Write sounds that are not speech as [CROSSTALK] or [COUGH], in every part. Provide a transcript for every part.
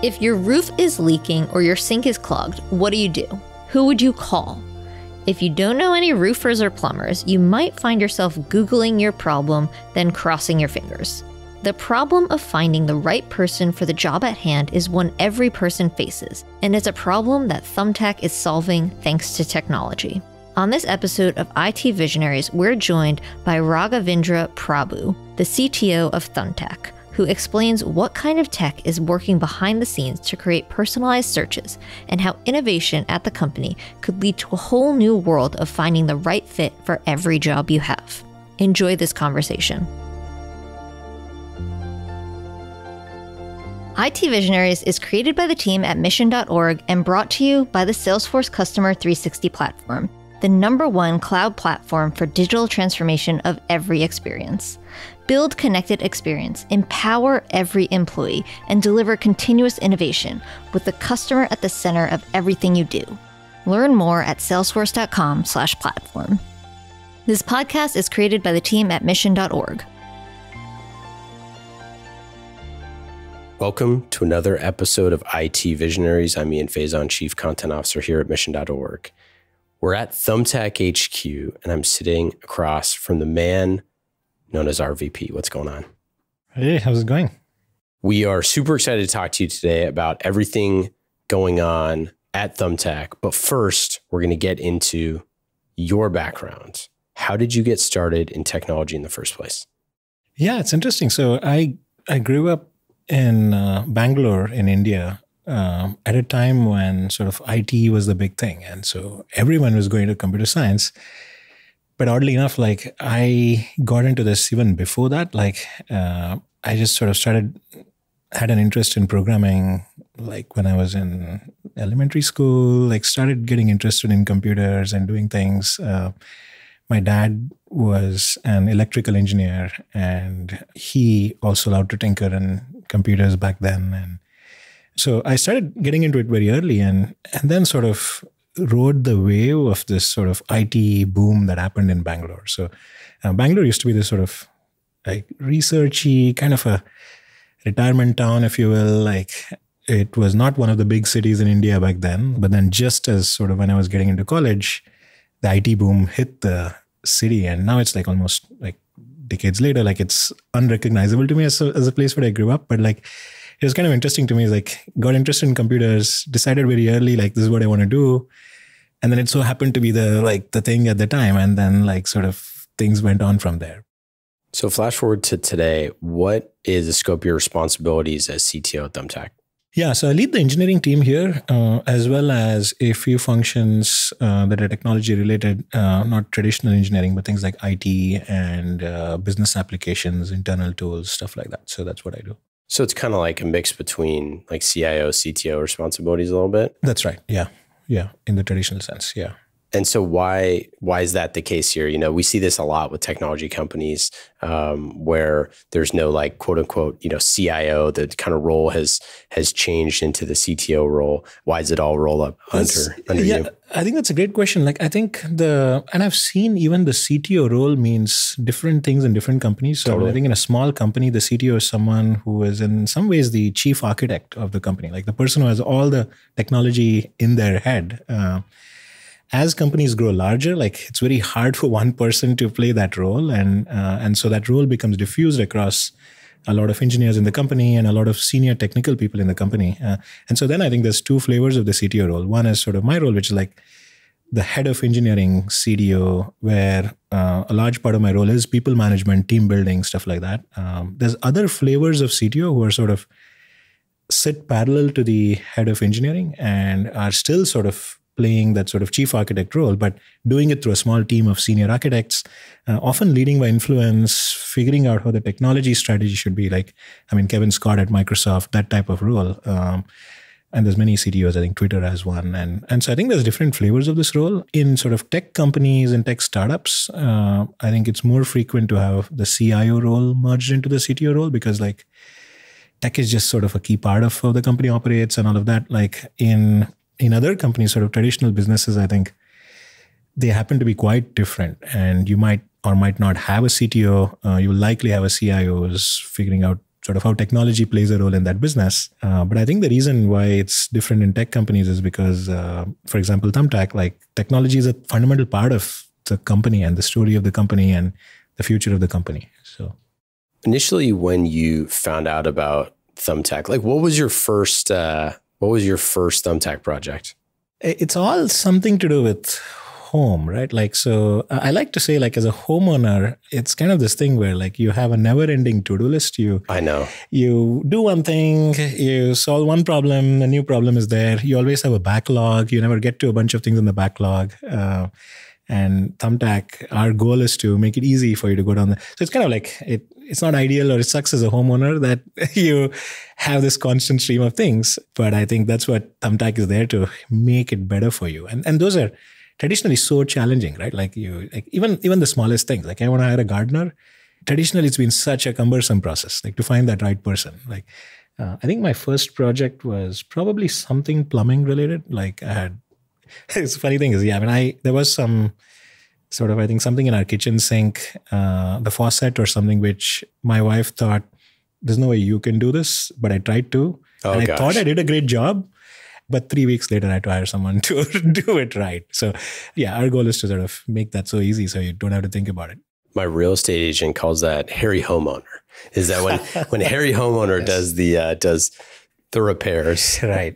If your roof is leaking or your sink is clogged, what do you do? Who would you call? If you don't know any roofers or plumbers, you might find yourself Googling your problem, then crossing your fingers. The problem of finding the right person for the job at hand is one every person faces, and it's a problem that Thumbtack is solving thanks to technology. On this episode of IT Visionaries, we're joined by Raghavendra Prabhu, the CTO of Thumbtack who explains what kind of tech is working behind the scenes to create personalized searches and how innovation at the company could lead to a whole new world of finding the right fit for every job you have. Enjoy this conversation. IT Visionaries is created by the team at mission.org and brought to you by the Salesforce Customer 360 platform the number one cloud platform for digital transformation of every experience. Build connected experience, empower every employee, and deliver continuous innovation with the customer at the center of everything you do. Learn more at salesforce.com/platform. This podcast is created by the team at mission.org. Welcome to another episode of IT Visionaries. I'm Ian Faison, Chief Content Officer here at mission.org. We're at Thumbtack HQ, and I'm sitting across from the man known as RVP. What's going on? Hey, how's it going? We are super excited to talk to you today about everything going on at Thumbtack. But first, we're going to get into your background. How did you get started in technology in the first place? Yeah, it's interesting. So I I grew up in uh, Bangalore in India, um, at a time when sort of IT was the big thing, and so everyone was going to computer science. But oddly enough, like I got into this even before that. Like uh, I just sort of started had an interest in programming like when I was in elementary school. Like started getting interested in computers and doing things. Uh, my dad was an electrical engineer and he also loved to tinker in computers back then and so I started getting into it very early and and then sort of rode the wave of this sort of IT boom that happened in Bangalore. So uh, Bangalore used to be this sort of like researchy kind of a retirement town, if you will. Like it was not one of the big cities in India back then. But then just as sort of when I was getting into college, the IT boom hit the city, and now it's like almost like decades later, like it's unrecognizable to me as a, as a place where I grew up. But like it was kind of interesting to me. Like, got interested in computers, decided very early, like this is what I want to do, and then it so happened to be the like the thing at the time, and then like sort of things went on from there. So, flash forward to today. What is the scope of your responsibilities as CTO at Thumbtack? Yeah, so I lead the engineering team here, uh, as well as a few functions uh, that are technology related, uh, not traditional engineering, but things like IT and uh, business applications, internal tools, stuff like that. So that's what I do. So it's kind of like a mix between like CIO, CTO responsibilities a little bit. That's right. Yeah. Yeah. In the traditional sense. Yeah and so why why is that the case here? You know, we see this a lot with technology companies um, where there's no like quote unquote you know CIO. The kind of role has has changed into the CTO role. Why does it all roll up under under yeah, you? I think that's a great question. Like I think the and I've seen even the CTO role means different things in different companies. So totally. I think in a small company, the CTO is someone who is in some ways the chief architect of the company, like the person who has all the technology in their head. Uh, as companies grow larger, like it's very hard for [LAUGHS] one person to play that role, and uh, and so that role becomes diffused across a lot of engineers in the company and a lot of senior technical people in the company. Uh, and so then I think there's two flavors of the CTO role. One is sort of my role, which is like the head of engineering CDO, where uh, a large part of my role is people management, team building, stuff like that. Um, there's other flavors of CTO who are sort of sit parallel to the head of engineering and are still sort of playing that sort of chief architect role, but doing it through a small team of senior architects, uh, often leading by influence, figuring out how the technology strategy should be. Like, I mean, Kevin Scott at Microsoft, that type of role. Um, and there's many CTOs. I think Twitter has one, and and so I think there's different flavors of this role in sort of tech companies and tech startups. Uh, I think it's more frequent to have the CIO role merged into the CTO role because like tech is just sort of a key part of how the company operates and all of that. Like in in other companies, sort of traditional businesses, I think they happen to be quite different. And you might or might not have a CTO. Uh, you likely have a CIO who's figuring out sort of how technology plays a role in that business. Uh, but I think the reason why it's different in tech companies is because, uh, for example, Thumbtack, like technology is a fundamental part of the company and the story of the company and the future of the company. So initially, when you found out about Thumbtack, like what was your first uh, what was your first Thumbtack project? It's all something to do with home, right? Like, so I like to say, like, as a homeowner, it's kind of this thing where, like, you have a never ending to do list. You, I know, you do one thing, you solve one problem, a new problem is there. You always have a backlog. You never get to a bunch of things in the backlog. Uh, and Thumbtack, our goal is to make it easy for you to go down there. So it's kind of like it it's not ideal or it sucks as a homeowner that [LAUGHS] you have this constant stream of things. But I think that's what Thumbtack is there to make it better for you. And and those are traditionally so challenging, right? Like you like even even the smallest things. Like I want to hire a gardener. Traditionally, it's been such a cumbersome process, like to find that right person. Like uh, I think my first project was probably something plumbing related. Like I had. [LAUGHS] It's funny thing is, yeah. I mean, I there was some sort of, I think, something in our kitchen sink, uh, the faucet or something, which my wife thought, there's no way you can do this, but I tried to. Oh, and I gosh. thought I did a great job. But three weeks later, I had to hire someone [LAUGHS] to do it right. So, yeah, our goal is to sort of make that so easy so you don't have to think about it. My real estate agent calls that Harry homeowner. Is that when [LAUGHS] when Harry homeowner yes. does the uh, does the repairs [LAUGHS] right,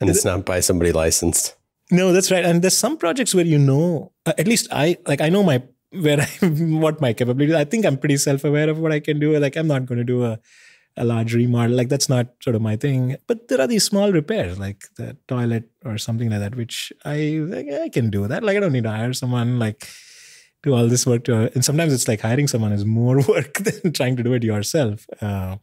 and it's not by somebody licensed? No, that's right. And there's some projects where you know, uh, at least I like I know my [LAUGHS] where I what my capabilities. I think I'm pretty self-aware of what I can do. Like I'm not going to do a a large remodel. Like that's not sort of my thing. But there are these small repairs, like the toilet or something like that, which I like, I can do that. Like I don't need to hire someone. Like do all this work. To, and sometimes it's like hiring someone is more [LAUGHS] work than trying to do it yourself. Uh,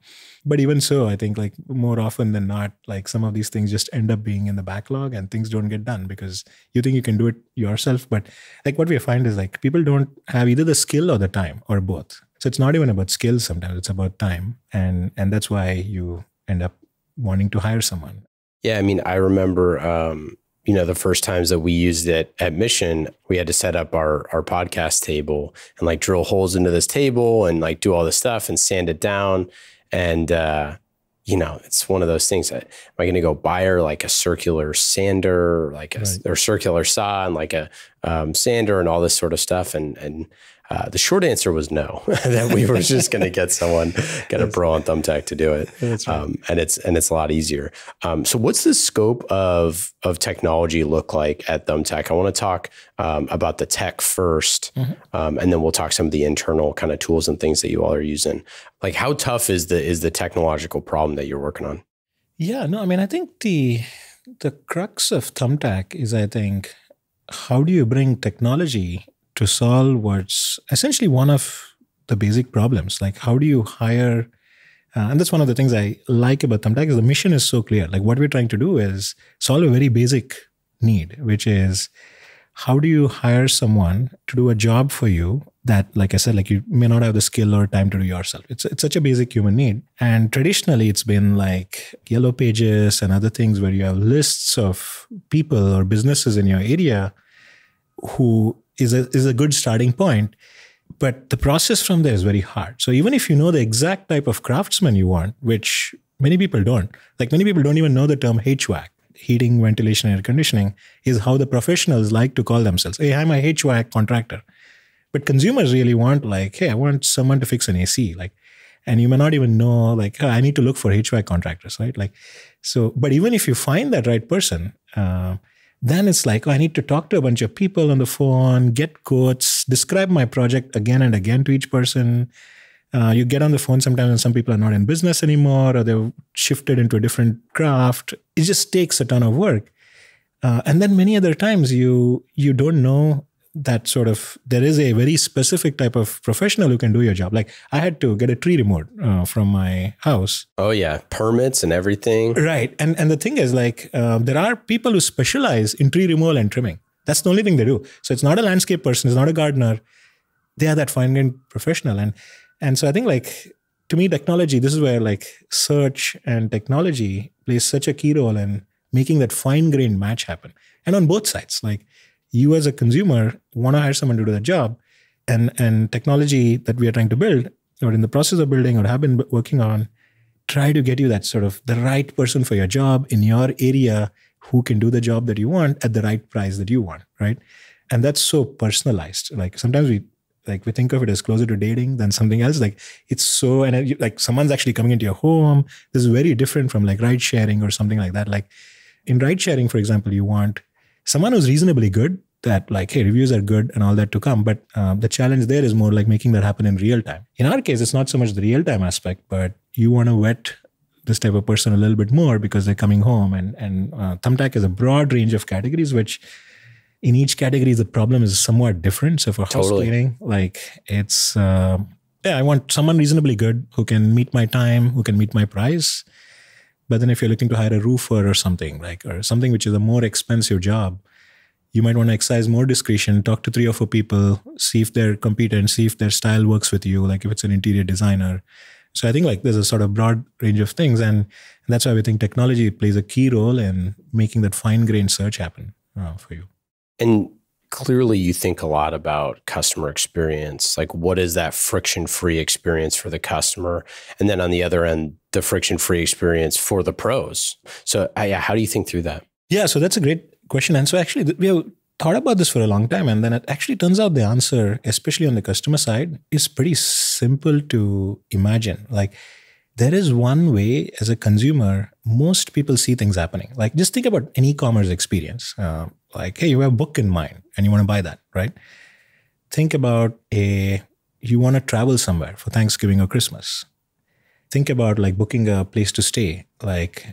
but even so, I think like more often than not, like some of these things just end up being in the backlog and things don't get done because you think you can do it yourself. But like what we find is like people don't have either the skill or the time or both. So it's not even about skills sometimes, it's about time. And and that's why you end up wanting to hire someone. Yeah, I mean, I remember um you know, the first times that we used it at Mission, we had to set up our our podcast table and like drill holes into this table and like do all this stuff and sand it down. And uh, you know, it's one of those things. That, am I going to go buy her like a circular sander, like a right. or circular saw and like a um, sander and all this sort of stuff? And and uh, the short answer was no, [LAUGHS] that we were just going to get someone, get a bra and thumbtack to do it. Right. Um, and it's, and it's a lot easier. Um, so what's the scope of, of technology look like at thumbtack? I want to talk um, about the tech 1st mm -hmm. Um, and then we'll talk some of the internal kind of tools and things that you all are using. Like how tough is the, is the technological problem that you're working on? Yeah, no, I mean, I think the, the crux of thumbtack is, I think, how do you bring technology to solve what's essentially one of the basic problems. Like, how do you hire? Uh, and that's one of the things I like about Thumbtack is the mission is so clear. Like, what we're trying to do is solve a very basic need, which is how do you hire someone to do a job for you that like i said like you may not have the skill or time to do yourself it's, it's such a basic human need and traditionally it's been like yellow pages and other things where you have lists of people or businesses in your area who is a, is a good starting point. But the process from there is very hard. So even if you know the exact type of craftsman you want, which many people don't, like many people don't even know the term HVAC, heating, ventilation, air conditioning, is how the professionals like to call themselves. Hey, I'm a HVAC contractor. But consumers really want like, hey, I want someone to fix an AC. Like, and you may not even know like oh, i need to look for hvac contractors right like so but even if you find that right person uh, then it's like, oh, I need to talk to a bunch of people on the phone, get quotes, describe my project again and again to each person. Uh, you get on the phone sometimes and some people are not in business anymore or they've shifted into a different craft. It just takes a ton of work. Uh, and then many other times you you don't know that sort of there is a very specific type of professional who can do your job. Like I had to get a tree remote uh, from my house. Oh yeah, permits and everything. Right, and and the thing is like uh, there are people who specialize in tree removal and trimming. That's the only thing they do. So it's not a landscape person, it's not a gardener. They are that fine professional, and and so I think like to me technology this is where like search and technology plays such a key role in making that fine grained match happen and on both sides like you as a consumer want to hire someone to do the job and and technology that we are trying to build or in the process of building or have been working on try to get you that sort of the right person for your job in your area who can do the job that you want at the right price that you want right and that's so personalized like sometimes we like we think of it as closer to dating than something else like it's so and like someone's actually coming into your home this is very different from like ride sharing or something like that like in ride sharing for example you want someone who's reasonably good that like hey reviews are good and all that to come but uh, the challenge there is more like making that happen in real time in our case it's not so much the real time aspect but you want to wet this type of person a little bit more because they're coming home and and uh, thumbtack has a broad range of categories which in each category the problem is somewhat different so for house totally. cleaning like it's uh, yeah i want someone reasonably good who can meet my time who can meet my price but then if you're looking to hire a roofer or something like or something which is a more expensive job you might want to exercise more discretion talk to three or four people see if they're competent see if their style works with you like if it's an interior designer so i think like there's a sort of broad range of things and, and that's why we think technology plays a key role in making that fine grained search happen uh, for you and clearly you think a lot about customer experience like what is that friction free experience for the customer and then on the other end the friction free experience for the pros so uh, how do you think through that yeah so that's a great question. And so actually, we have thought about this for a long time, and then it actually turns out the answer, especially on the customer side, is pretty simple to imagine. Like there is one way as a consumer most people see things happening like just think about an e-commerce experience uh, like hey you have a book in mind and you want to buy that right think about a you want to travel somewhere for thanksgiving or christmas think about like booking a place to stay like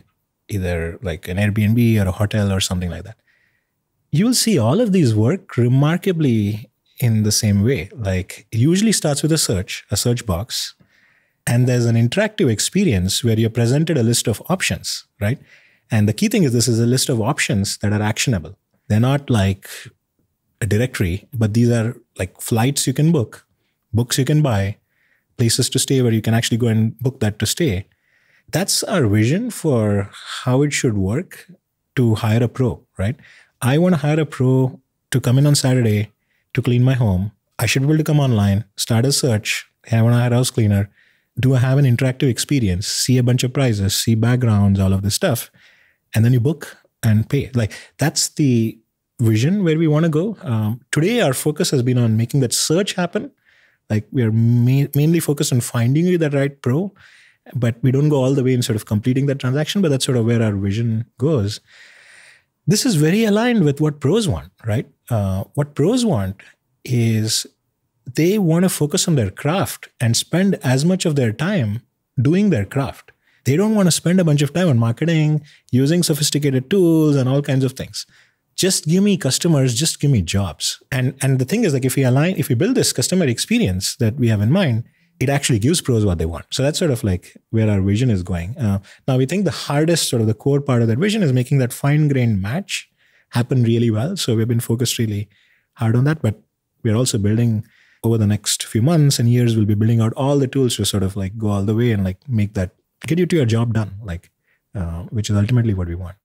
either like an airbnb or a hotel or something like that you will see all of these work remarkably in the same way. Like it usually starts with a search, a search box, and there's an interactive experience where you're presented a list of options, right? And the key thing is this is a list of options that are actionable. They're not like a directory, but these are like flights you can book, books you can buy, places to stay where you can actually go and book that to stay. That's our vision for how it should work to hire a pro, right? I want to hire a pro to come in on Saturday to clean my home. I should be able to come online, start a search. Hey, I want to hire a house cleaner. Do I have an interactive experience? See a bunch of prices, see backgrounds, all of this stuff. And then you book and pay. Like that's the vision where we want to go. Um, today, our focus has been on making that search happen. Like we are ma- mainly focused on finding you that right pro, but we don't go all the way in sort of completing that transaction. But that's sort of where our vision goes this is very aligned with what pros want, right? Uh, what pros want is they want to focus on their craft and spend as much of their time doing their craft. They don't want to spend a bunch of time on marketing, using sophisticated tools and all kinds of things. Just give me customers, just give me jobs. And and the thing is like if we align, if we build this customer experience that we have in mind, it actually gives pros what they want. So that's sort of like where our vision is going. Uh, now, we think the hardest, sort of the core part of that vision is making that fine grained match happen really well. So we've been focused really hard on that, but we're also building over the next few months and years, we'll be building out all the tools to sort of like go all the way and like make that get you to your job done, like, uh, which is ultimately what we want.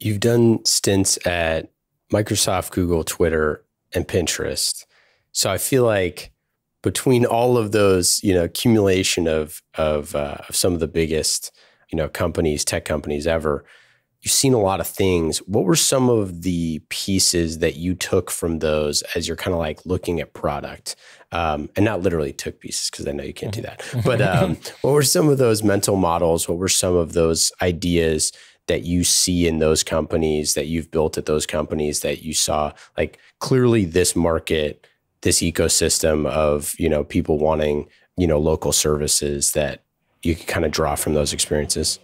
You've done stints at Microsoft, Google, Twitter, and Pinterest. So I feel like between all of those, you know, accumulation of of, uh, of some of the biggest, you know, companies, tech companies ever, you've seen a lot of things. What were some of the pieces that you took from those as you're kind of like looking at product? Um, and not literally took pieces because I know you can't do that. Mm-hmm. But um, [LAUGHS] what were some of those mental models? What were some of those ideas that you see in those companies that you've built at those companies that you saw? Like clearly, this market this ecosystem of you know people wanting you know local services that you can kind of draw from those experiences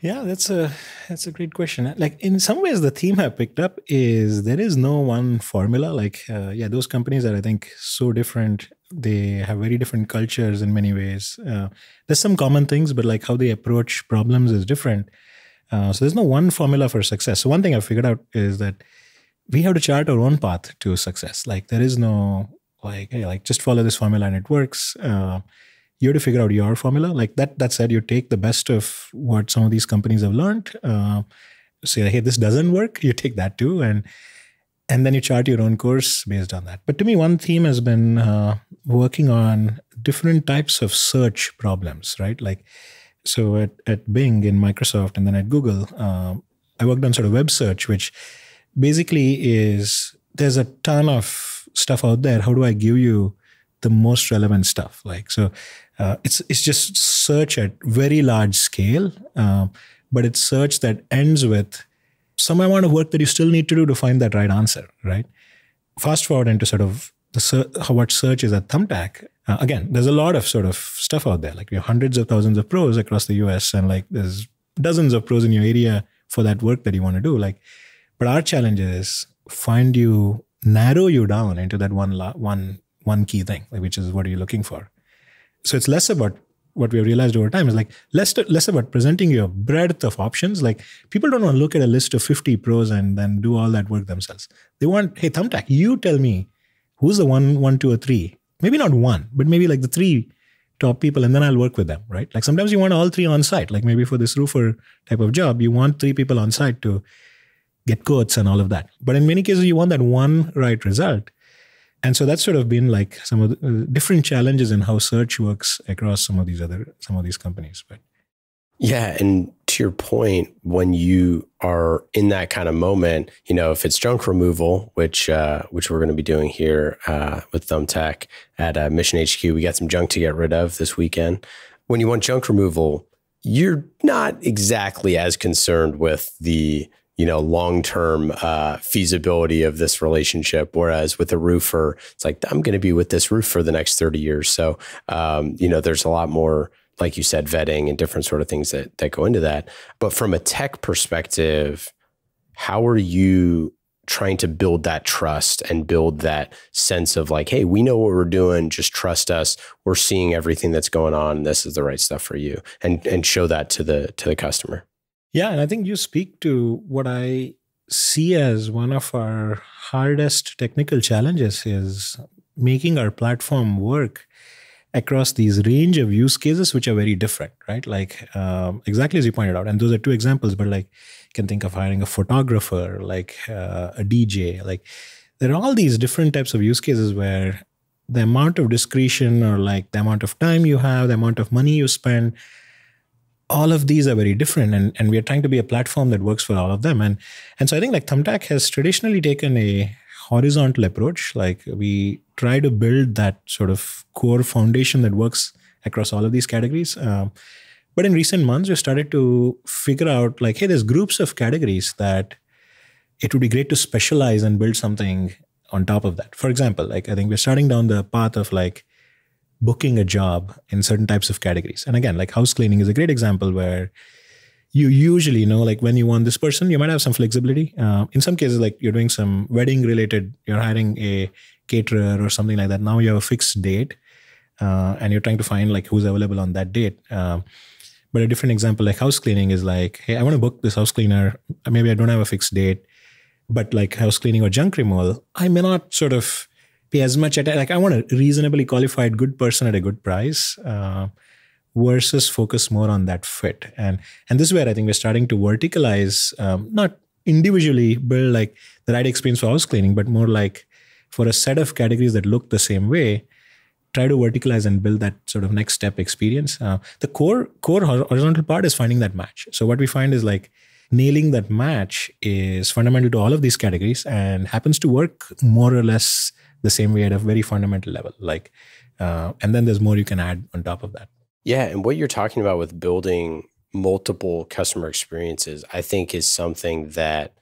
yeah that's a that's a great question like in some ways the theme i picked up is there is no one formula like uh, yeah those companies are i think so different they have very different cultures in many ways uh, there's some common things but like how they approach problems is different uh, so there's no one formula for success so one thing i figured out is that we have to chart our own path to success like there is no like hey like just follow this formula and it works uh, you have to figure out your formula like that that said you take the best of what some of these companies have learned uh, say hey this doesn't work you take that too and and then you chart your own course based on that but to me one theme has been uh, working on different types of search problems right like so at, at bing in microsoft and then at google uh, i worked on sort of web search which basically is there's a ton of stuff out there how do i give you the most relevant stuff like so uh, it's it's just search at very large scale uh, but it's search that ends with some amount of work that you still need to do to find that right answer right fast forward into sort of the ser- what search is at thumbtack uh, again there's a lot of sort of stuff out there like we have hundreds of thousands of pros across the us and like there's dozens of pros in your area for that work that you want to do like but our challenge is find you narrow you down into that one la- one one key thing, which is what are you looking for. So it's less about what we have realized over time is like less to, less about presenting you a breadth of options. Like people don't want to look at a list of 50 pros and then do all that work themselves. They want, hey, Thumbtack, you tell me who's the one, one, two, or three. Maybe not one, but maybe like the three top people, and then I'll work with them, right? Like sometimes you want all three on site. Like maybe for this roofer type of job, you want three people on site to get quotes and all of that. But in many cases, you want that one right result. And so that's sort of been like some of the uh, different challenges in how search works across some of these other some of these companies. But yeah, and to your point, when you are in that kind of moment, you know, if it's junk removal, which uh, which we're going to be doing here uh, with Thumbtack at uh, Mission HQ, we got some junk to get rid of this weekend. When you want junk removal, you're not exactly as concerned with the you know long term uh, feasibility of this relationship. Whereas with a roofer, it's like I'm going to be with this roof for the next thirty years. So um, you know, there's a lot more, like you said, vetting and different sort of things that that go into that. But from a tech perspective, how are you? trying to build that trust and build that sense of like hey we know what we're doing just trust us we're seeing everything that's going on this is the right stuff for you and and show that to the to the customer yeah, and I think you speak to what I see as one of our hardest technical challenges is making our platform work across these range of use cases which are very different right like um, exactly as you pointed out and those are two examples but like you can think of hiring a photographer like uh, a dj like there are all these different types of use cases where the amount of discretion or like the amount of time you have the amount of money you spend all of these are very different and, and we are trying to be a platform that works for all of them and and so i think like thumbtack has traditionally taken a horizontal approach like we try to build that sort of core foundation that works across all of these categories um, but in recent months we started to figure out like hey there's groups of categories that it would be great to specialize and build something on top of that for example like i think we're starting down the path of like booking a job in certain types of categories. And again, like house cleaning is a great example where you usually know like when you want this person you might have some flexibility uh, in some cases like you're doing some wedding related you're hiring a caterer or something like that now you have a fixed date uh, and you're trying to find like who's available on that date uh, but a different example like house cleaning is like hey i want to book this house cleaner maybe i don't have a fixed date but like house cleaning or junk removal i may not sort of pay as much at like I want a reasonably qualified good person at a good price uh, versus focus more on that fit. And and this is where I think we're starting to verticalize, um, not individually build like the right experience for house cleaning, but more like for a set of categories that look the same way. Try to verticalize and build that sort of next step experience. Uh, the core core horizontal part is finding that match. So what we find is like nailing that match is fundamental to all of these categories and happens to work more or less the same way at a very fundamental level. Like, uh, and then there's more you can add on top of that. Yeah, and what you're talking about with building multiple customer experiences, I think is something that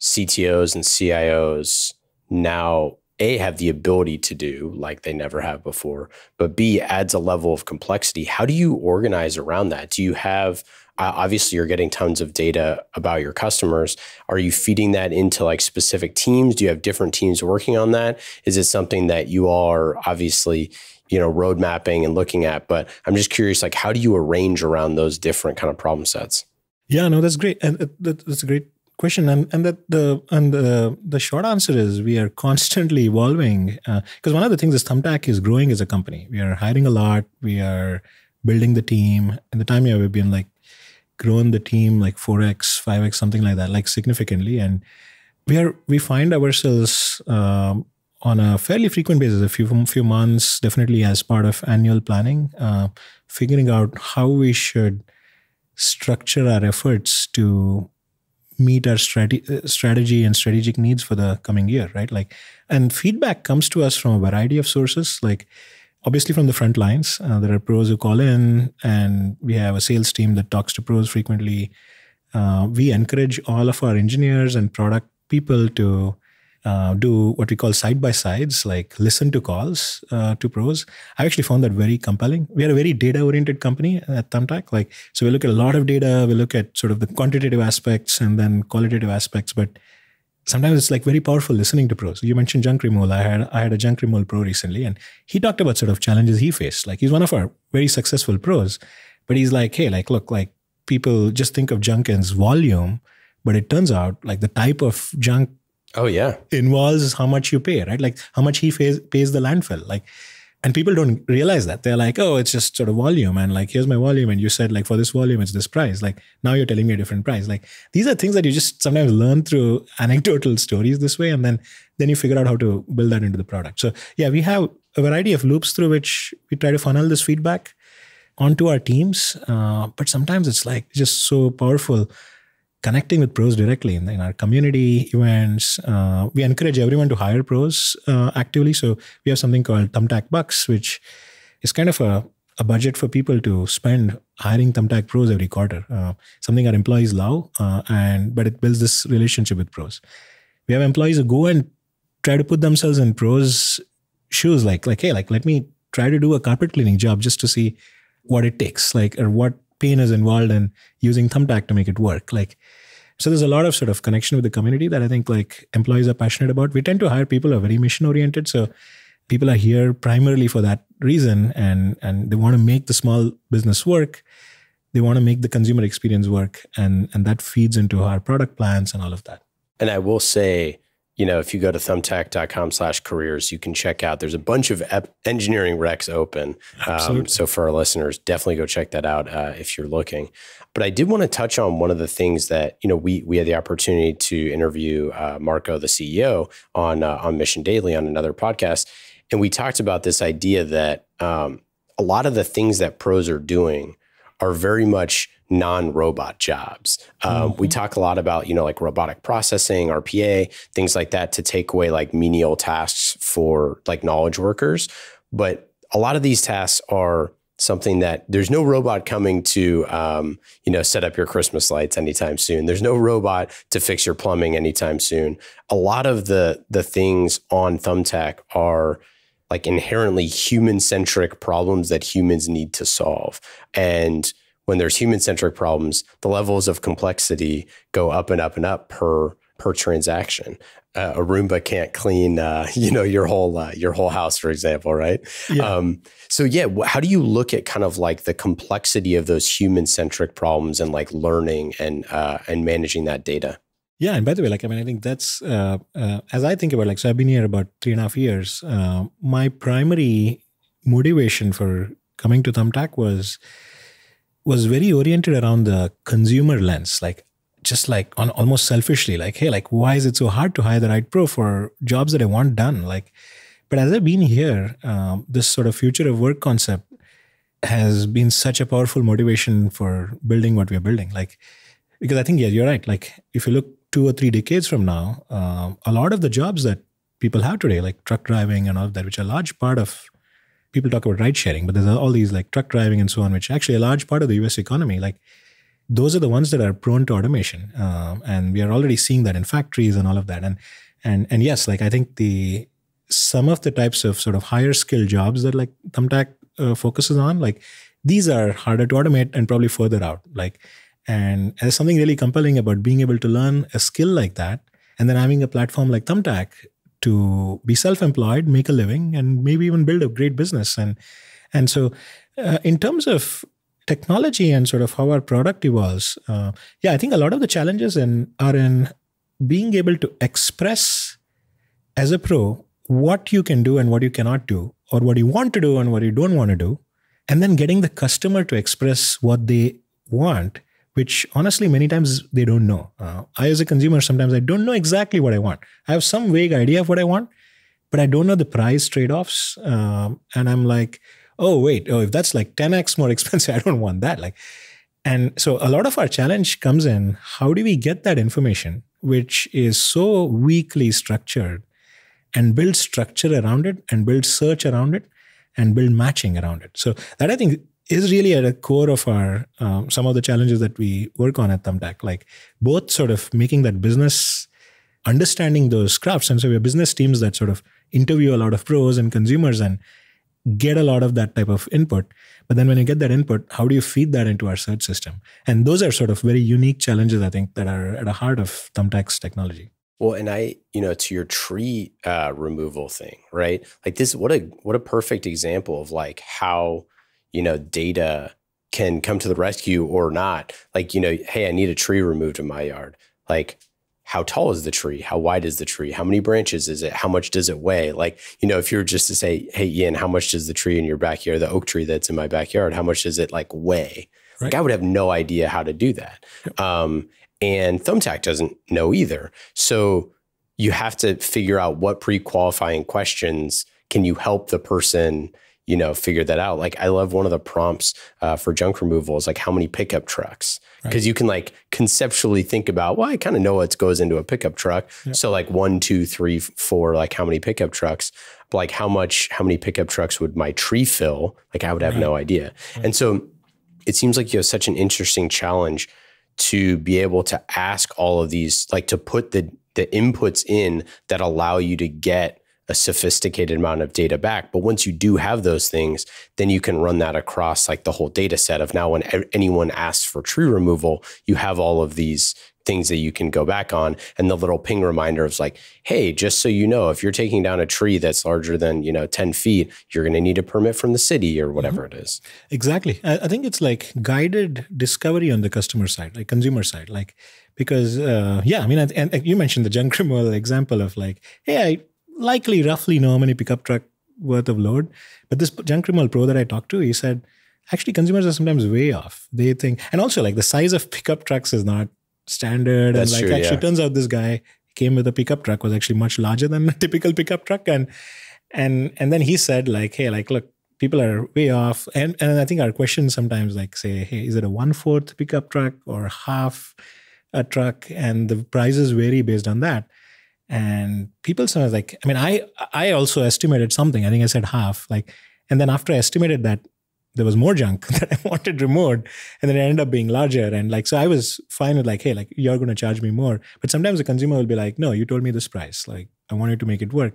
CTOs and CIOs now a have the ability to do like they never have before, but B adds a level of complexity. How do you organize around that? Do you have uh, obviously you're getting tons of data about your customers are you feeding that into like specific teams do you have different teams working on that is it something that you are obviously you know road mapping and looking at but i'm just curious like how do you arrange around those different kind of problem sets yeah no that's great and uh, that's a great question and and that the and the the short answer is we are constantly evolving because uh, one of the things is thumbtack is growing as a company we are hiring a lot we are building the team and the time yeah we've been like grown the team like 4x 5x something like that like significantly and we are we find ourselves um, on a fairly frequent basis a few few months definitely as part of annual planning uh, figuring out how we should structure our efforts to meet our strate- strategy and strategic needs for the coming year right like and feedback comes to us from a variety of sources like obviously from the front lines. Uh, there are pros who call in, and we have a sales team that talks to pros frequently. Uh, we encourage all of our engineers and product people to uh, do what we call side by sides, like listen to calls uh, to pros. I actually found that very compelling. We are a very data oriented company at Thumbtack. Like, so we look at a lot of data. We look at sort of the quantitative aspects and then qualitative aspects, but sometimes it's like very powerful listening to pros. You mentioned Junk Remol. I had I had a Junk Remol pro recently, and he talked about sort of challenges he faced. Like he's one of our very successful pros, but he's like, hey, like look, like people just think of junk volume, but it turns out like the type of junk. Oh yeah, involves how much you pay, right? Like how much he pays, pays the landfill. Like and people don't realize that they're like oh it's just sort of volume and like here's my volume and you said like for this volume it's this price like now you're telling me a different price like these are things that you just sometimes learn through [LAUGHS] anecdotal stories this way and then then you figure out how to build that into the product so yeah we have a variety of loops through which we try to funnel this feedback onto our teams uh, but sometimes it's like just so powerful connecting with pros directly in, in our community events. Uh, we encourage everyone to hire pros uh, actively. So we have something called Thumbtack Bucks, which is kind of a, a budget for people to spend hiring Thumbtack pros every quarter. Uh, something our employees love, uh, and but it builds this relationship with pros. We have employees who go and try to put themselves in pros shoes, like like hey, like let me try to do a carpet cleaning job just to see what it takes, like or what pain is involved in using thumbtack to make it work like so there's a lot of sort of connection with the community that i think like employees are passionate about we tend to hire people who are very mission oriented so people are here primarily for that reason and and they want to make the small business work they want to make the consumer experience work and and that feeds into our product plans and all of that and i will say you know, if you go to thumbtack.com slash careers, you can check out. There's a bunch of engineering recs open. Um, so for our listeners, definitely go check that out uh, if you're looking. But I did want to touch on one of the things that, you know, we, we had the opportunity to interview uh, Marco, the CEO, on, uh, on Mission Daily on another podcast. And we talked about this idea that um, a lot of the things that pros are doing are very much – non-robot jobs. Um, mm -hmm. We mm-hmm. talk a lot about you know like robotic processing, RPA, things like that to take away like menial tasks for like knowledge workers. But a lot of these tasks are something that there's no robot coming to um, you know set up your christmas lights anytime soon there's no robot to fix your plumbing anytime soon a lot of the the things on thumbtack are like inherently human centric problems that humans need to solve and when there's human centric problems, the levels of complexity go up and up and up per per transaction. Uh, a Roomba can't clean, uh, [LAUGHS] you know, your whole uh, your whole house, for example, right? Yeah. Um, so yeah, how do you look at kind of like the complexity of those human centric problems and like learning and uh, and managing that data? Yeah, and by the way, like I mean, I think that's uh, uh, as I think about like so I've been here about three and a half years. my primary motivation for coming to Thumbtack was was very oriented around the consumer lens, like just like on almost selfishly, like, hey, like why is it so hard to hire the right pro for jobs that I want done? Like, but as I've been here, um, this sort of future of work concept has been such a powerful motivation for building what we're building. Like, because I think yeah, you're right. Like, if you look two or three decades from now, um, a lot of the jobs that people have today, like truck driving and all of that, which are a large part of people talk about ride sharing, but there's all these like truck driving and so on, which actually a large part of the US economy, like those are the ones that are prone to automation. Um, and we are already seeing that in factories and all of that. And, and, and yes, like I think the, some of the types of sort of higher skill jobs that like Thumbtack uh, focuses on, like these are harder to automate and probably further out. Like, and there's something really compelling about being able to learn a skill like that and then having a platform like Thumbtack to be self-employed, make a living, and maybe even build a great business. And and so, uh, in terms of technology and sort of how our product evolves, uh, yeah, I think a lot of the challenges in are in being able to express as a pro what you can do and what you cannot do, or what you want to do and what you don't want to do, and then getting the customer to express what they want which honestly many times they don't know uh, i as a consumer sometimes i don't know exactly what i want i have some vague idea of what i want but i don't know the price trade-offs um, and i'm like oh wait oh if that's like 10x more [LAUGHS] expensive i don't want that like and so a lot of our challenge comes in how do we get that information which is so weakly structured and build structure around it and build search around it and build matching around it so that i think is really at the core of our um, some of the challenges that we work on at Thumbtack, like both sort of making that business understanding those crafts. And so we have business teams that sort of interview a lot of pros and consumers and get a lot of that type of input. But then when you get that input, how do you feed that into our search system? And those are sort of very unique challenges, I think, that are at the heart of Thumbtack's technology. Well, and I, you know, to your tree uh, removal thing, right? Like this, what a what a perfect example of like how you know, data can come to the rescue or not. Like, you know, hey, I need a tree removed in my yard. Like, how tall is the tree? How wide is the tree? How many branches is it? How much does it weigh? Like, you know, if you were just to say, hey, Ian, how much does the tree in your backyard, the oak tree that's in my backyard, how much does it like weigh? Right. Like, I would have no idea how to do that. Um, and Thumbtack doesn't know either. So you have to figure out what pre qualifying questions can you help the person you know, figure that out. Like I love one of the prompts uh, for junk removal is like how many pickup trucks because right. you can like conceptually think about well i kind of know what goes into a pickup truck yep. so like one two three four like how many pickup trucks like how much how many pickup trucks would my tree fill like i would have right. no idea right. and so it seems like you have such an interesting challenge to be able to ask all of these like to put the the inputs in that allow you to get a sophisticated amount of data back. But once you do have those things, then you can run that across like the whole data set of now when anyone asks for tree removal, you have all of these things that you can go back on and the little ping reminder of like hey just so you know if you're taking down a tree that's larger than you know 10 feet you're going to need a permit from the city or whatever mm -hmm. it is mm-hmm. exactly i think it's like guided discovery on the customer side like consumer side like because uh, yeah i mean and, and you mentioned the junk removal example of like hey i likely roughly know how many pickup truck worth of load. But this junk removal Pro that I talked to, he said, actually consumers are sometimes way off. They think, and also like the size of pickup trucks is not standard. That's and like true, actually yeah. turns out this guy came with a pickup truck was actually much larger than a [LAUGHS] typical pickup truck. And and and then he said like, hey, like look, people are way off. And and I think our questions sometimes like say, hey, is it a one fourth pickup truck or half a truck? And the prices vary based on that and people sometimes like i mean i i also estimated something i think i said half like and then after i estimated that there was more junk [LAUGHS] that i wanted removed and then it ended up being larger and like so i was fine with like hey like you're going to charge me more but sometimes the consumer will be like no you told me this price like i wanted to make it work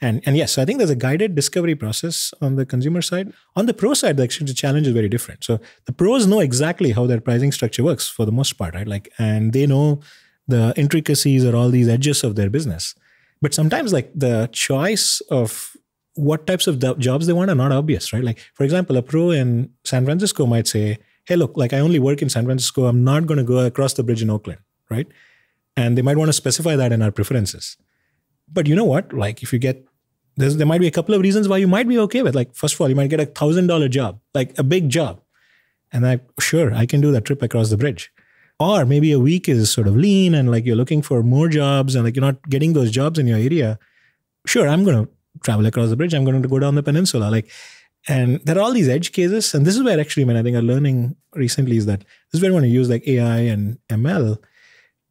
and and yes so i think there's a guided discovery process on the consumer side on the pro side actually the challenge is very different so the pros know exactly how their pricing structure works for the most part right like and they know the intricacies or all these edges of their business. But sometimes, like the choice of what types of jobs they want are not obvious, right? Like, for example, a pro in San Francisco might say, Hey, look, like I only work in San Francisco. I'm not going to go across the bridge in Oakland, right? And they might want to specify that in our preferences. But you know what? Like, if you get there might be a couple of reasons why you might be okay with. Like, first of all, you might get a thousand dollar job, like a big job. And I sure I can do that trip across the bridge or maybe a week is sort of lean and like you're looking for more jobs and like you're not getting those jobs in your area sure i'm going to travel across the bridge i'm going to go down the peninsula like and there are all these edge cases and this is where actually when i think i'm learning recently is that this is where i want to use like ai and ml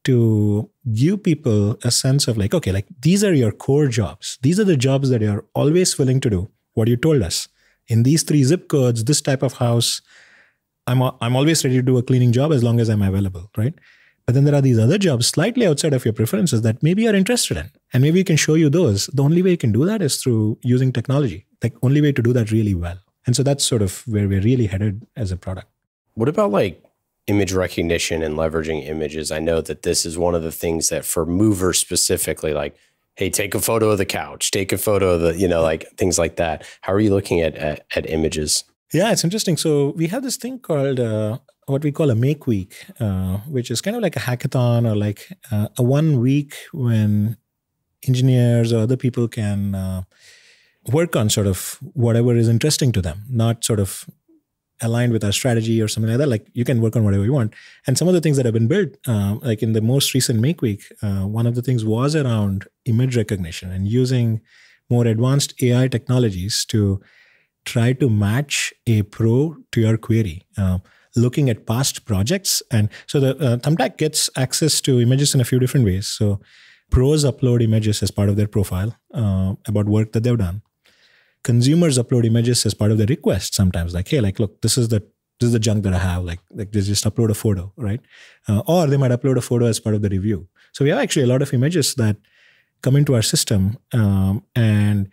to give people a sense of like okay like these are your core jobs these are the jobs that you're always willing to do what you told us in these three zip codes this type of house I'm I'm always ready to do a cleaning job as long as I'm available, right? But then there are these other jobs slightly outside of your preferences that maybe you're interested in, and maybe we can show you those. The only way you can do that is through using technology. Like only way to do that really well. And so that's sort of where we're really headed as a product. What about like image recognition and leveraging images? I know that this is one of the things that for movers specifically, like hey take a photo of the couch take a photo of the you know like things like that how are you looking at at, at images yeah, it's interesting. So we have this thing called uh, what we call a make week, uh, which is kind of like a hackathon or like uh, a one week when engineers or other people can uh, work on sort of whatever is interesting to them, not sort of aligned with our strategy or something like that. Like you can work on whatever you want. And some of the things that have been built, uh, like in the most recent make week, uh, one of the things was around image recognition and using more advanced AI technologies to try to match a pro to your query. Uh, looking at past projects, and so the uh, Thumbtack gets access to images in a few different ways. So pros upload images as part of their profile uh, about work that they've done. Consumers upload images as part of their request sometimes, like hey, like look, this is the this is the junk that I have. Like, like they just upload a photo, right? Uh, or they might upload a photo as part of the review. So we have actually a lot of images that come into our system, um, and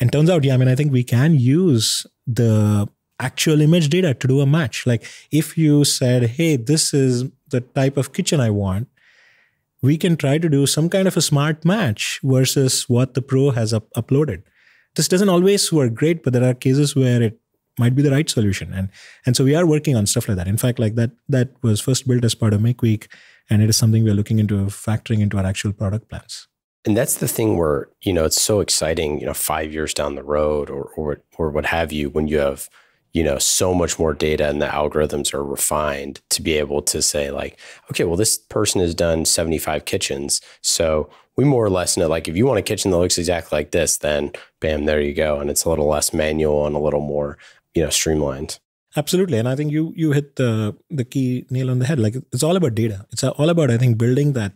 and turns out, yeah, I mean, I think we can use the actual image data to do a match. Like if you said, hey, this is the type of kitchen I want, we can try to do some kind of a smart match versus what the pro has up- uploaded. This doesn't always work great, but there are cases where it might be the right solution. And and so we are working on stuff like that. In fact, like that that was first built as part of Make Week, and it is something we are looking into factoring into our actual product plans and that's the thing where you know it's so exciting you know five years down the road or or, or what have you when you have you know so much more data and the algorithms are refined to be able to say like okay well this person has done 75 kitchens so we more or less know like if you want a kitchen that looks exactly like this then bam there you go and it's a little less manual and a little more you know streamlined absolutely and i think you you hit the the key nail on the head like it's all about data it's all about i think building that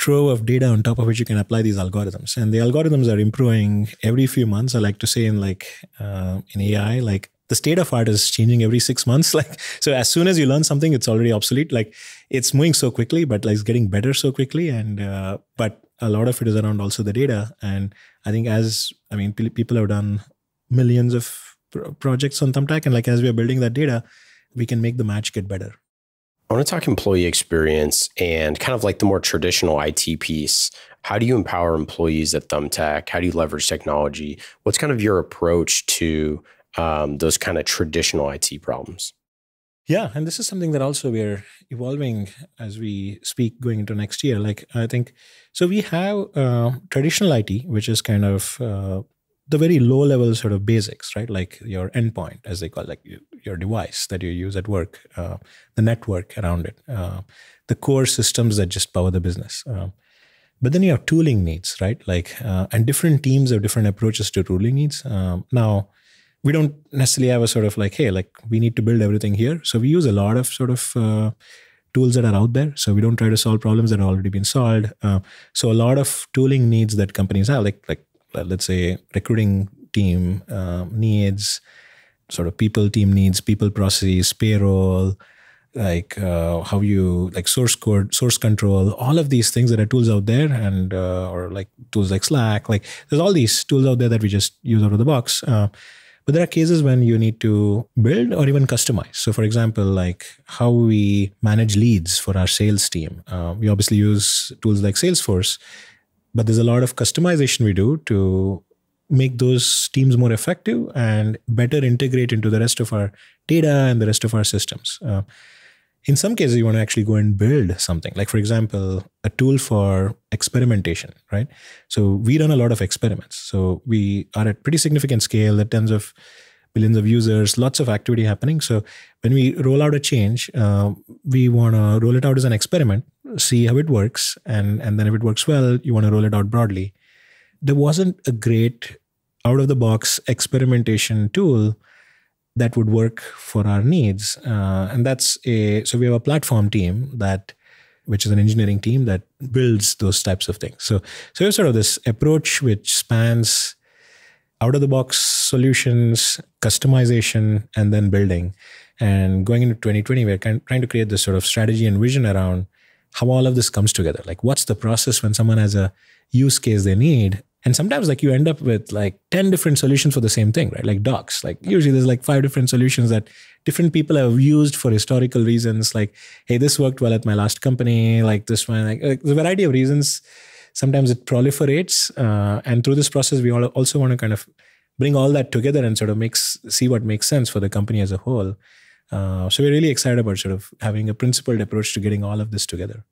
trove of data on top of which you can apply these algorithms. And the algorithms are improving every few months. I like to say in like uh, in AI, like the state of art is changing every six months. [LAUGHS] Like so, as soon as you learn something, it's already obsolete. Like it's moving so quickly, but like it's getting better so quickly. And uh, but a lot of it is around also the data. And I think as I mean, people have done millions of projects on Thumbtack, and like as we are building that data, we can make the match get better. I want to talk employee experience and kind of like the more traditional IT piece. How do you empower employees at Thumbtack? How do you leverage technology? What's kind of your approach to um, those kind of traditional IT problems? Yeah, and this is something that also we're evolving as we speak going into next year. Like I think, so we have uh, traditional IT, which is kind of uh, the very low level sort of basics, right? Like your endpoint, as they call, it, like your device that you use at work, uh, the network around it, uh, the core systems that just power the business. Uh, but then you have tooling needs, right? Like, uh, and different teams have different approaches to tooling needs. Um, now, we don't necessarily have a sort of like, hey, like we need to build everything here. So we use a lot of sort of uh, tools that are out there. So we don't try to solve problems that have already been solved. Uh, so a lot of tooling needs that companies have, like like let's say recruiting team uh, needs sort of people team needs people processes payroll like uh, how you like source code source control all of these things that are tools out there and uh, or like tools like slack like there's all these tools out there that we just use out of the box uh, but there are cases when you need to build or even customize so for example like how we manage leads for our sales team uh, we obviously use tools like salesforce but there's a lot of customization we do to make those teams more effective and better integrate into the rest of our data and the rest of our systems. Uh, in some cases, you want to actually go and build something, like, for example, a tool for experimentation, right? So, we run a lot of experiments. So, we are at pretty significant scale, at tens of billions of users, lots of activity happening. So, when we roll out a change, uh, we want to roll it out as an experiment see how it works, and and then if it works well, you want to roll it out broadly. There wasn't a great out of the box experimentation tool that would work for our needs, uh, and that's a so we have a platform team that which is an engineering team that builds those types of things. So, so it's sort of this approach which spans out of the box solutions, customization, and then building. And going into 2020, we're kind of trying to create this sort of strategy and vision around how all of this comes together. Like, what's the process when someone has a use case they need? And sometimes, like, you end up with like 10 different solutions for the same thing, right? Like docs. Like, usually there's like five different solutions that different people have used for historical reasons. Like, hey, this worked well at my last company. Like, this one, like, like the variety of reasons. Sometimes it proliferates. Uh, and through this process, we all also want to kind of bring all that together and sort of makes see what makes sense for the company as a whole. Uh, so we're really excited about sort of having a principled approach to getting all of this together.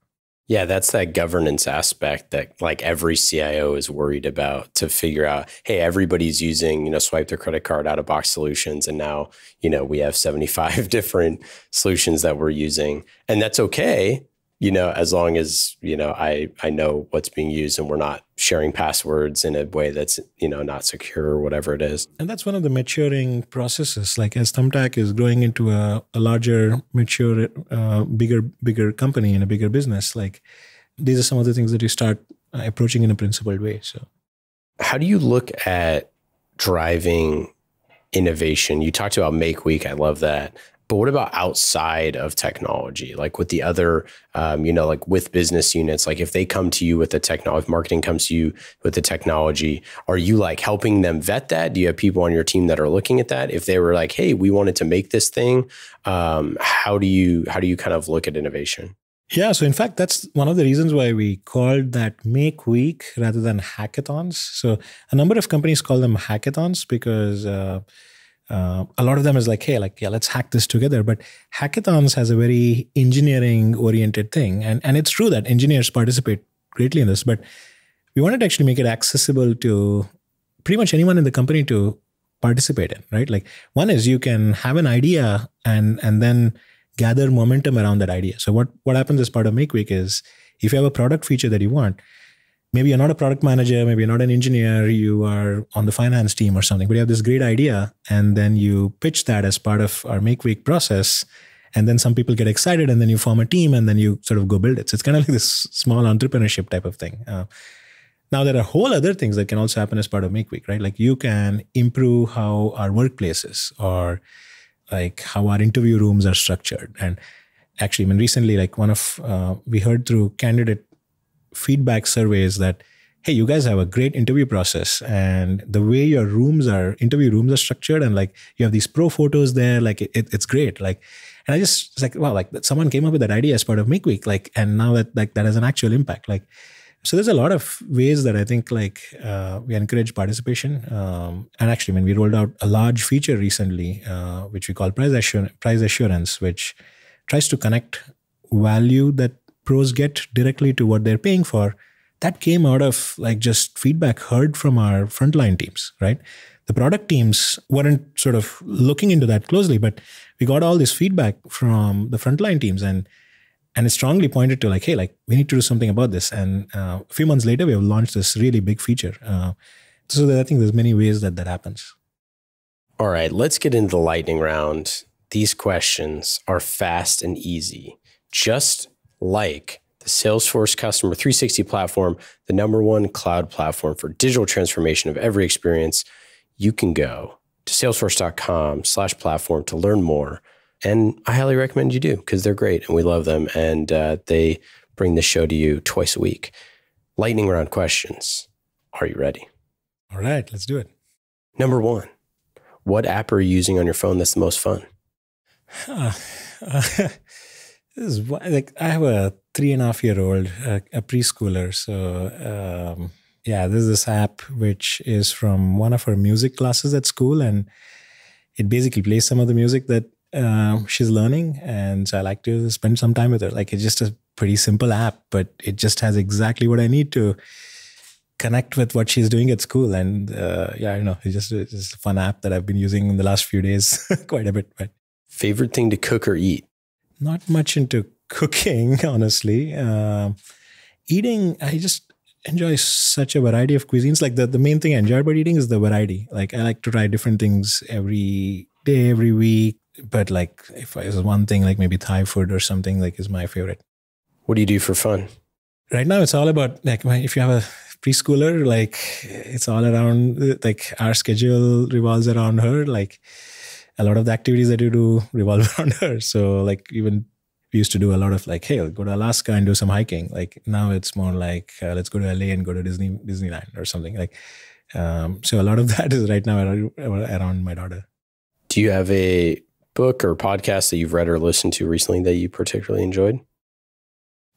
Yeah, that's that governance aspect that like every CIO is worried about to figure out, hey, everybody's using, you know, swipe their credit card out of box solutions and now, you know, we have 75 [LAUGHS] different solutions that we're using. And that's okay you know, as long as you know, I I know what's being used, and we're not sharing passwords in a way that's you know not secure or whatever it is. And that's one of the maturing processes. Like as Thumbtack is growing into a, a larger, mature, uh, bigger, bigger company and a bigger business, like these are some of the things that you start uh, approaching in a principled way. So, how do you look at driving innovation? You talked about Make Week. I love that. But what about outside of technology, like with the other, um, you know, like with business units? Like if they come to you with the technology, if marketing comes to you with the technology, are you like helping them vet that? Do you have people on your team that are looking at that? If they were like, "Hey, we wanted to make this thing," um, how do you how do you kind of look at innovation? Yeah, so in fact, that's one of the reasons why we called that Make Week rather than hackathons. So a number of companies call them hackathons because uh, uh, a lot of them is like, hey, like yeah, let's hack this together. But hackathons has a very engineering oriented thing, and and it's true that engineers participate greatly in this, but we wanted to actually make it accessible to pretty much anyone in the company to participate in, right? Like one is you can have an idea and and then gather momentum around that idea. So what what happens as part of Week is if you have a product feature that you want, maybe you're not a product manager, maybe you're not an engineer, you are on the finance team or something, but you have this great idea, and then you pitch that as part of our Week process. And then some people get excited, and then you form a team, and then you sort of go build it. So it's kind of like this [LAUGHS] small entrepreneurship type of thing. Uh, now there are whole other things that can also happen as part of Week, right? Like you can improve how our workplaces or like how our interview rooms are structured. And actually, I mean, recently, like one of uh, we heard through candidate feedback surveys that hey, you guys have a great interview process, and the way your rooms are interview rooms are structured, and like you have these pro photos there, like it, it, it's great. Like, and I just like wow, like someone came up with that idea as part of Make Week, like, and now that like that has an actual impact, like. So there's a lot of ways that I think like uh, we encourage participation. Um, and actually, when I mean, we rolled out a large feature recently, uh, which we call prize assur- price assurance, which tries to connect value that pros get directly to what they're paying for. That came out of like just feedback heard from our frontline teams, right? The product teams weren't sort of looking into that closely, but we got all this feedback from the frontline teams and and it strongly pointed to like hey like we need to do something about this and uh, a few months later we have launched this really big feature uh, so that i think there's many ways that that happens all right let's get into the lightning round these questions are fast and easy just like the salesforce customer 360 platform the number one cloud platform for digital transformation of every experience you can go to salesforce.com slash platform to learn more and I highly recommend you do because they're great and we love them. And uh, they bring the show to you twice a week. Lightning round questions. Are you ready? All right, let's do it. Number one, what app are you using on your phone that's the most fun? Uh, uh, [LAUGHS] this is like I have a three and a half year old, a, a preschooler. So, um, yeah, there's this app which is from one of her music classes at school. And it basically plays some of the music that um, she's learning and I like to spend some time with her. Like it's just a pretty simple app, but it just has exactly what I need to connect with what she's doing at school. And uh, yeah, I don't know, it's just, it's just a fun app that I've been using in the last few days [LAUGHS] quite a bit. But favorite thing to cook or eat? Not much into cooking, [LAUGHS] honestly. Uh, eating, I just enjoy such a variety of cuisines. Like the, the main thing I enjoy about eating is the variety. Like I like to try different things every day, every week but like if I was one thing, like maybe Thai food or something, like is my favorite. What do you do for fun? Right now, it's all about like if you have a preschooler, like it's all around like our schedule revolves around her. Like a lot of the activities that you do revolve [LAUGHS] around her. So like even we used to do a lot of like, hey, go to Alaska and do some hiking. Like now it's more like uh, let's go to LA and go to Disney Disneyland or something. Like um, so, a lot of [LAUGHS] that is right now around my daughter. Do you have a book or podcast that you've read or listened to recently that you particularly enjoyed?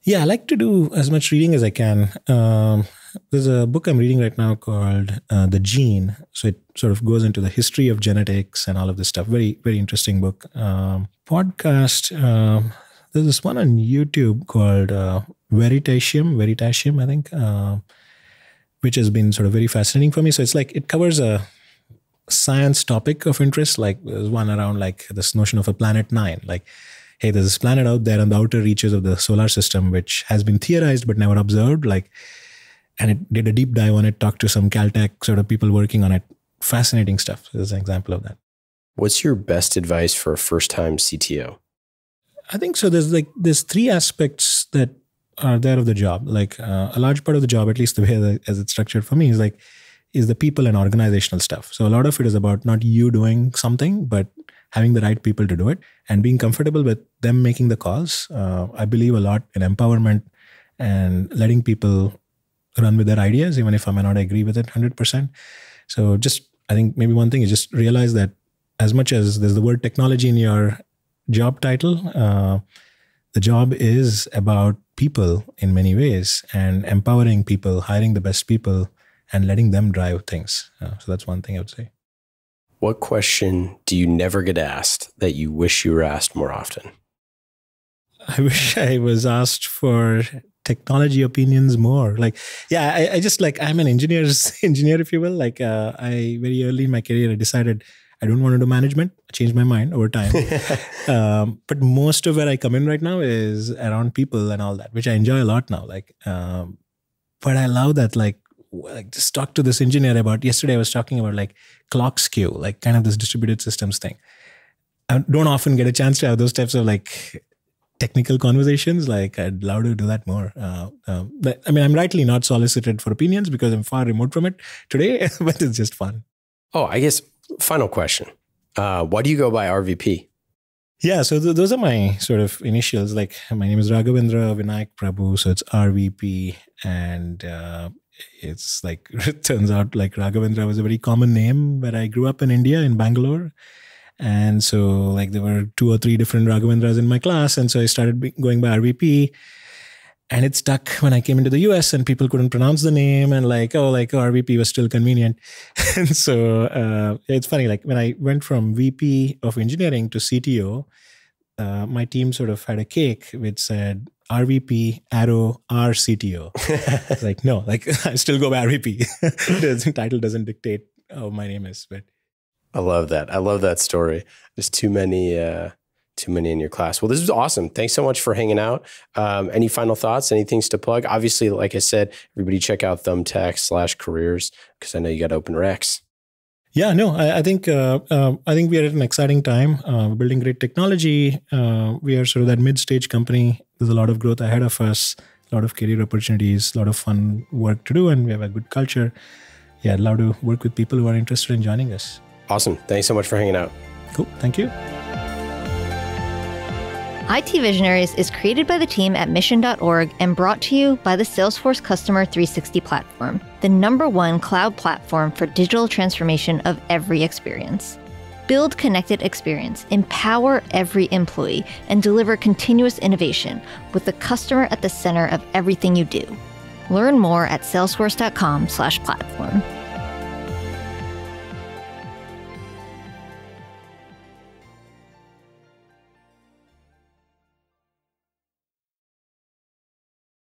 Yeah, I like to do as much reading as I can. Um, there's a book I'm reading right now called uh, The Gene. So it sort of goes into the history of genetics and all of this stuff. Very, very interesting book. Um, podcast. Um, there's this one on YouTube called uh, Veritasium, Veritasium, I think, uh, which has been sort of very fascinating for me. So it's like it covers a science topic of interest, like there's one around like this notion of a planet nine, like hey, there's this planet out there on the outer reaches of the solar system, which has been theorized but never observed. Like, and it did a deep dive on it, talked to some Caltech sort of people working on it. Fascinating stuff. So there's an example of that. What's your best advice for a first time CTO? I think so. There's like there's three aspects that are there of the job. Like uh, a large part of the job, at least the way that, as it's structured for me, is like is the people and organizational stuff. So a lot of it is about not you doing something, but having the right people to do it and being comfortable with them making the calls. Uh, I believe a lot in empowerment and letting people run with their ideas, even if I may not agree with it 100%. So just, I think maybe one thing is just realize that as much as there's the word technology in your job title, uh, the job is about people in many ways and empowering people, hiring the best people, and letting them drive things. Uh, so that's one thing I would say. What question do you never get asked that you wish you were asked more often? [LAUGHS] I wish I was asked for technology opinions more. Like, yeah, I, I just like I'm an engineer's [LAUGHS] engineer, if you will. Like, uh, I very early in my career, I decided I don't want to do management. I changed my mind over time. [LAUGHS] um, but most of where I come in right now is around people and all that, which I enjoy a lot now. Like, um, but I love that like like just talk to this engineer about yesterday i was talking about like clock skew like kind of this distributed systems thing i don't often get a chance to have those types of like technical conversations like i'd love to do that more uh, um, but, i mean i'm rightly not solicited for opinions because i'm far remote from it today [LAUGHS] but it's just fun oh i guess final question uh, why do you go by rvp yeah, so th- those are my sort of initials. Like my name is Raghavendra Vinayak Prabhu, so it's RVP, and uh, it's like [LAUGHS] it turns out like Raghavendra was a very common name where I grew up in India in Bangalore. And so like there were two or three different Raghavendras in my class. And so I started going by RVP and it stuck when I came into the US and people couldn't pronounce the name and like, oh, like oh, RVP was still convenient. [LAUGHS] and so uh, it's funny, like when I went from VP of engineering to CTO, uh, my team sort of had a cake which said RVP arrow RCTO. [LAUGHS] like no, like [LAUGHS] I still go by RVP. [LAUGHS] the title doesn't dictate how my name is, but I love that. I love that story. There's too many. Uh too many in your class. Well, this was awesome. Thanks so much for hanging out. Um, any final thoughts? Any things to plug? Obviously, like I said, everybody check out Thumbtack slash careers because I know you got open recs. Yeah, no, I, I think uh, uh, I think we are at an exciting time. Uh, building great technology. Uh, we are sort of that mid-stage company there's a lot of growth ahead of us, a lot of career opportunities, a lot of fun work to do, and we have a good culture. Yeah, I'd love to work with people who are interested in joining us. Awesome. Thanks so much for hanging out. Cool. Thank you. IT Visionaries is created by the team at mission.org and brought to you by the Salesforce Customer 360 platform, the number one cloud platform for digital transformation of every experience build connected experience, empower every employee, and deliver continuous innovation with the customer at the center of everything you do. Learn more at salesforce.com/platform.